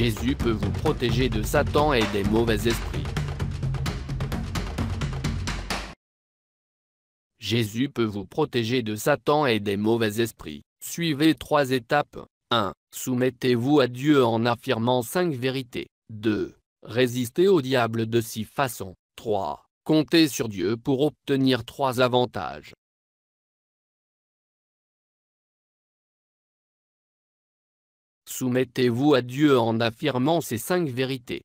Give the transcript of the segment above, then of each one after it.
Jésus peut vous protéger de Satan et des mauvais esprits. Jésus peut vous protéger de Satan et des mauvais esprits. Suivez trois étapes. 1. Soumettez-vous à Dieu en affirmant cinq vérités. 2. Résistez au diable de six façons. 3. Comptez sur Dieu pour obtenir trois avantages. Soumettez-vous à Dieu en affirmant ces cinq vérités.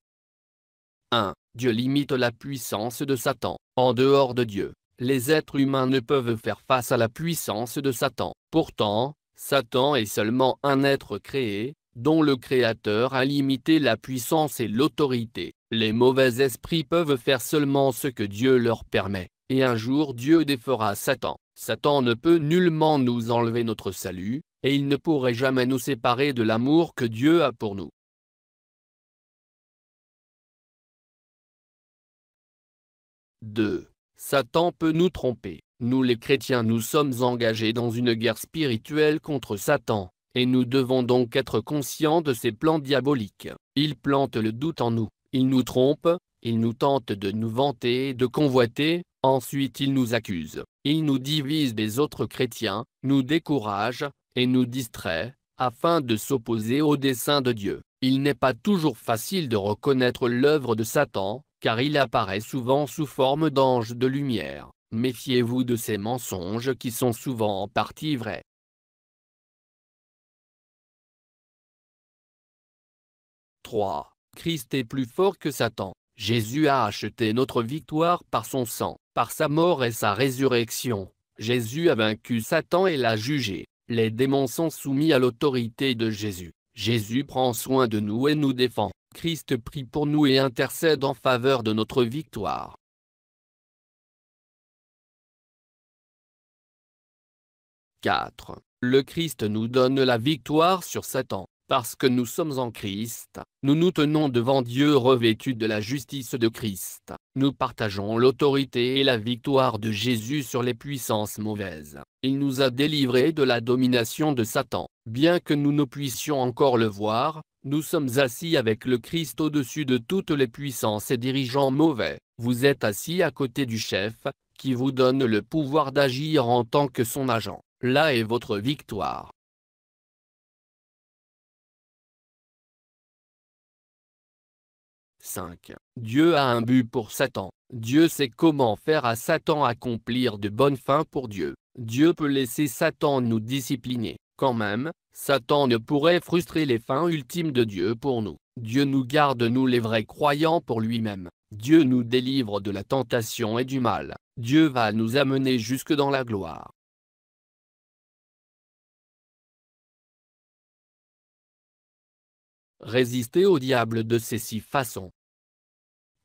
1. Dieu limite la puissance de Satan. En dehors de Dieu, les êtres humains ne peuvent faire face à la puissance de Satan. Pourtant, Satan est seulement un être créé, dont le Créateur a limité la puissance et l'autorité. Les mauvais esprits peuvent faire seulement ce que Dieu leur permet, et un jour Dieu défera Satan. Satan ne peut nullement nous enlever notre salut, et il ne pourrait jamais nous séparer de l'amour que Dieu a pour nous. 2. Satan peut nous tromper. Nous les chrétiens nous sommes engagés dans une guerre spirituelle contre Satan, et nous devons donc être conscients de ses plans diaboliques. Il plante le doute en nous, il nous trompe, il nous tente de nous vanter et de convoiter, ensuite il nous accuse, il nous divise des autres chrétiens, nous décourage, et nous distrait, afin de s'opposer au dessein de Dieu. Il n'est pas toujours facile de reconnaître l'œuvre de Satan, car il apparaît souvent sous forme d'ange de lumière. Méfiez-vous de ces mensonges qui sont souvent en partie vrais. « 3. Christ est plus fort que Satan. Jésus a acheté notre victoire par son sang, par sa mort et sa résurrection. Jésus a vaincu Satan et l'a jugé. Les démons sont soumis à l'autorité de Jésus. Jésus prend soin de nous et nous défend. Christ prie pour nous et intercède en faveur de notre victoire. « 4. Le Christ nous donne la victoire sur Satan. Parce que nous sommes en Christ, nous nous tenons devant Dieu revêtus de la justice de Christ, nous partageons l'autorité et la victoire de Jésus sur les puissances mauvaises. Il nous a délivrés de la domination de Satan. Bien que nous ne puissions encore le voir, nous sommes assis avec le Christ au-dessus de toutes les puissances et dirigeants mauvais. Vous êtes assis à côté du chef, qui vous donne le pouvoir d'agir en tant que son agent. Là est votre victoire. 5. Dieu a un but pour Satan. Dieu sait comment faire à Satan accomplir de bonnes fins pour Dieu. Dieu peut laisser Satan nous discipliner. Quand même, Satan ne pourrait frustrer les fins ultimes de Dieu pour nous. Dieu nous garde nous les vrais croyants pour lui-même. Dieu nous délivre de la tentation et du mal. Dieu va nous amener jusque dans la gloire. Résister au diable de ces six façons.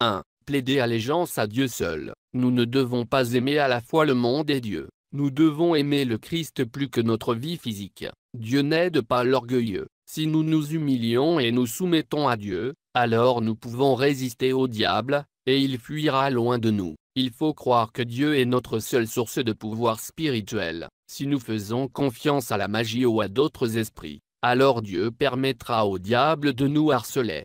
1. Plaider allégeance à Dieu seul. Nous ne devons pas aimer à la fois le monde et Dieu. Nous devons aimer le Christ plus que notre vie physique. Dieu n'aide pas l'orgueilleux. Si nous nous humilions et nous soumettons à Dieu, alors nous pouvons résister au diable, et il fuira loin de nous. Il faut croire que Dieu est notre seule source de pouvoir spirituel. Si nous faisons confiance à la magie ou à d'autres esprits, alors Dieu permettra au diable de nous harceler.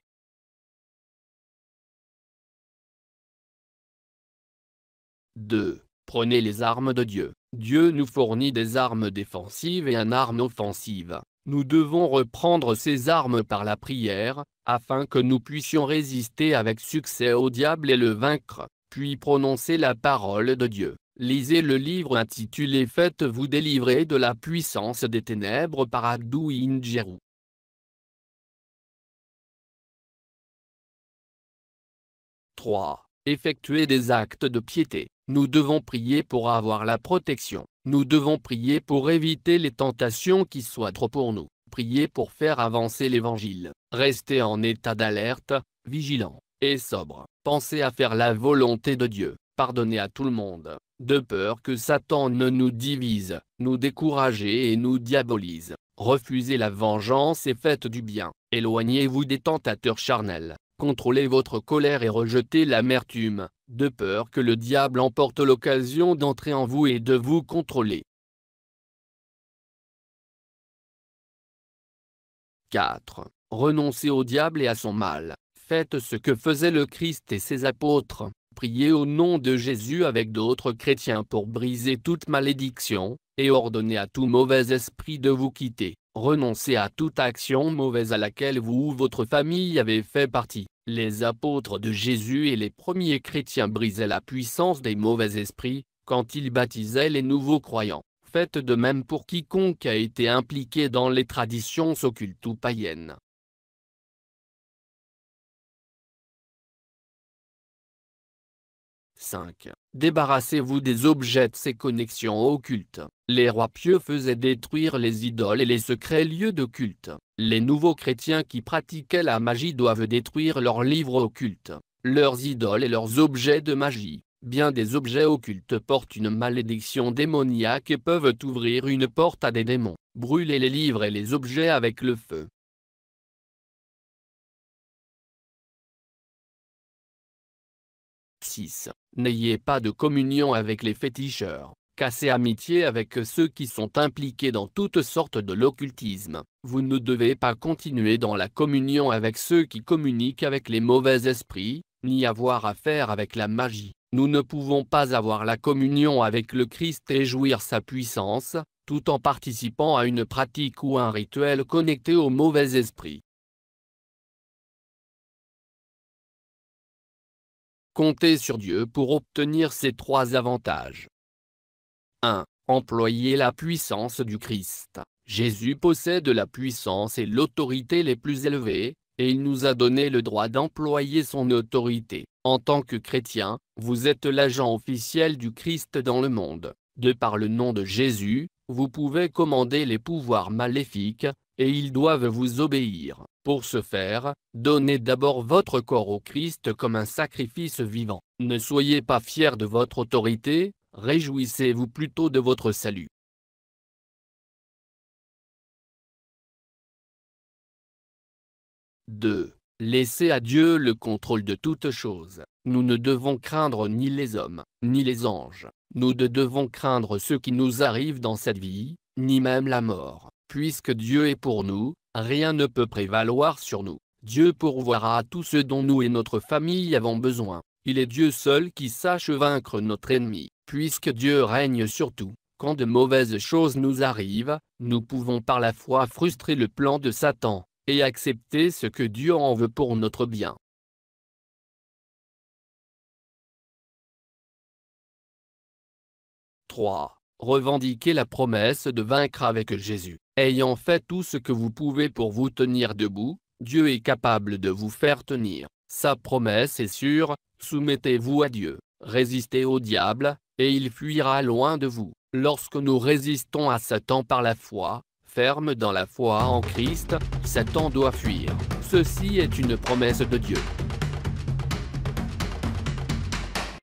2. Prenez les armes de Dieu. Dieu nous fournit des armes défensives et un arme offensive. Nous devons reprendre ces armes par la prière, afin que nous puissions résister avec succès au diable et le vaincre, puis prononcer la parole de Dieu. Lisez le livre intitulé Faites-vous délivrer de la puissance des ténèbres par Abdou Injerou. « 3. Effectuez des actes de piété. Nous devons prier pour avoir la protection. Nous devons prier pour éviter les tentations qui soient trop pour nous. Prier pour faire avancer l'évangile. Restez en état d'alerte, vigilant et sobre. Pensez à faire la volonté de Dieu. Pardonnez à tout le monde, de peur que Satan ne nous divise, nous décourage et nous diabolise. Refusez la vengeance et faites du bien. Éloignez-vous des tentateurs charnels. Contrôlez votre colère et rejetez l'amertume de peur que le diable emporte l'occasion d'entrer en vous et de vous contrôler. 4. Renoncez au diable et à son mal. Faites ce que faisaient le Christ et ses apôtres. Priez au nom de Jésus avec d'autres chrétiens pour briser toute malédiction, et ordonnez à tout mauvais esprit de vous quitter. Renoncez à toute action mauvaise à laquelle vous ou votre famille avez fait partie. Les apôtres de Jésus et les premiers chrétiens brisaient la puissance des mauvais esprits, quand ils baptisaient les nouveaux croyants. Faites de même pour quiconque a été impliqué dans les traditions occultes ou païennes. « 5. Débarrassez-vous des objets de ces connexions occultes. Les rois pieux faisaient détruire les idoles et les secrets lieux de culte. Les nouveaux chrétiens qui pratiquaient la magie doivent détruire leurs livres occultes, leurs idoles et leurs objets de magie. Bien des objets occultes portent une malédiction démoniaque et peuvent ouvrir une porte à des démons. Brûlez les livres et les objets avec le feu. N'ayez pas de communion avec les féticheurs. Cassez amitié avec ceux qui sont impliqués dans toutes sortes de l'occultisme. Vous ne devez pas continuer dans la communion avec ceux qui communiquent avec les mauvais esprits, ni avoir affaire avec la magie. Nous ne pouvons pas avoir la communion avec le Christ et jouir sa puissance, tout en participant à une pratique ou un rituel connecté aux mauvais esprits. Comptez sur Dieu pour obtenir ces trois avantages. 1. Employez la puissance du Christ. Jésus possède la puissance et l'autorité les plus élevées, et il nous a donné le droit d'employer son autorité. En tant que chrétien, vous êtes l'agent officiel du Christ dans le monde. De par le nom de Jésus, vous pouvez commander les pouvoirs maléfiques, et ils doivent vous obéir. Pour ce faire, donnez d'abord votre corps au Christ comme un sacrifice vivant. Ne soyez pas fiers de votre autorité, réjouissez-vous plutôt de votre salut. 2. Laissez à Dieu le contrôle de toutes choses. Nous ne devons craindre ni les hommes, ni les anges. Nous ne devons craindre ce qui nous arrive dans cette vie, ni même la mort. Puisque Dieu est pour nous, rien ne peut prévaloir sur nous. Dieu pourvoira à tout ce dont nous et notre famille avons besoin. Il est Dieu seul qui sache vaincre notre ennemi. Puisque Dieu règne sur tout, quand de mauvaises choses nous arrivent, nous pouvons par la foi frustrer le plan de Satan, et accepter ce que Dieu en veut pour notre bien. 3 revendiquez la promesse de vaincre avec Jésus. Ayant fait tout ce que vous pouvez pour vous tenir debout, Dieu est capable de vous faire tenir. Sa promesse est sûre, soumettez-vous à Dieu, résistez au diable, et il fuira loin de vous. Lorsque nous résistons à Satan par la foi, ferme dans la foi en Christ, Satan doit fuir. Ceci est une promesse de Dieu.